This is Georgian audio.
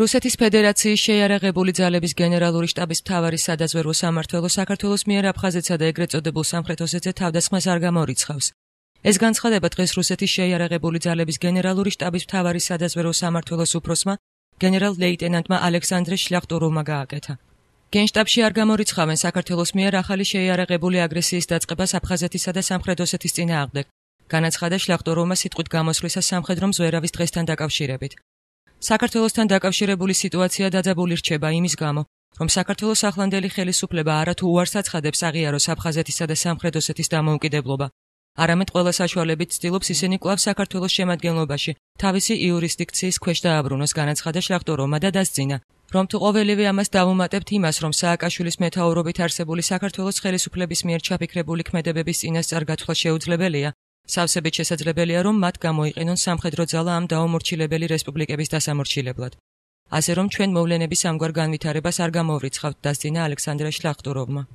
რუსეთის ფედერაციის შეიარაღებული ძალების გენერალური შტაბის მთავარი სადაზვერვო სამართველო საქართველოს მიერ აფხაზეთსა და ეგრეთ წოდებულ სამხრეთ ოსეთზე თავდასხმას არ გამორიცხავს. ეს განცხადება დღეს რუსეთის შეიარაღებული ძალების გენერალური შტაბის მთავარი სადაზვერვო სამართველოს უფროსმა გენერალ ლეიტენანტმა ალექსანდრე შლახტოროვმა გააკეთა. გენშტაბში არ გამორიცხავენ საქართველოს მიერ ახალი შეიარაღებული აგრესიის დაწყებას აფხაზეთისა და სამხრეთ ოსეთის წინააღმდეგ. განაცხადა შლახტოროვმა სიტყვით გამოსვლისას სამხედრო მზვერავის დღესთან დაკავშირებით. საქართველოსთან დაკავშირებული სიტუაცია დაძაბული რჩება იმის გამო, რომ საქართველოს ახლანდელი ხელისუფლება არათუ უარსაცხადებს აღიაროს აფხაზეთისა და სამხრეთ ოსეთის დამოუკიდებლობა, არამედ ყველა საშუალებით ცდილობს ისინი კლავს საქართველოს შემადგენლობაში თავისი იურისდიქციის ქვეშ დააბრუნოს განაცხადა შახტორომა და დასძინა რომ თუ ყოველივე ამას დავუმატებთ იმას, რომ სააკაშვილის მეთაურობით არსებული საქართველოს ხელისუფლების მიერ ჩაფიქრებული ქმედებების წინასწარ გათვლა შეუძლებელია, სავსებით შესაძლებელია, რომ მათ გამოიყენონ სამხედრო ძალა ამ დაუმორჩილებელი რესპუბლიკების დასამორჩილებლად. ასე რომ ჩვენ მოვლენების ამგვარ განვითარებას არ გამოვრიცხავთ, დასწინა ალექსანდრა შლახტუროვმა.